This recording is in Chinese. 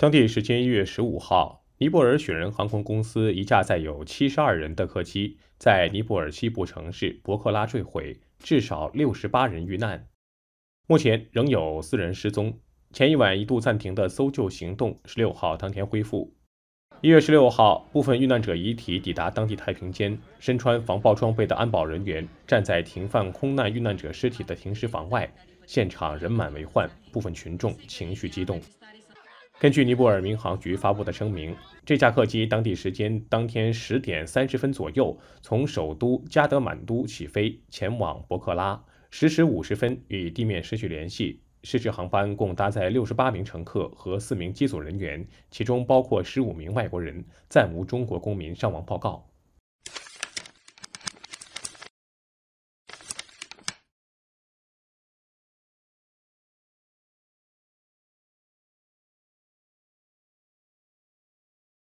当地时间一月十五号，尼泊尔雪人航空公司一架载有七十二人的客机在尼泊尔西部城市博克拉坠毁，至少六十八人遇难。目前仍有四人失踪。前一晚一度暂停的搜救行动，十六号当天恢复。一月十六号，部分遇难者遗体抵达当地太平间。身穿防爆装备的安保人员站在停放空难遇难者尸体的停尸房外，现场人满为患，部分群众情绪激动。根据尼泊尔民航局发布的声明，这架客机当地时间当天十点三十分左右从首都加德满都起飞，前往博克拉。十时五十分与地面失去联系。失事航班共搭载六十八名乘客和四名机组人员，其中包括十五名外国人，暂无中国公民伤亡报告。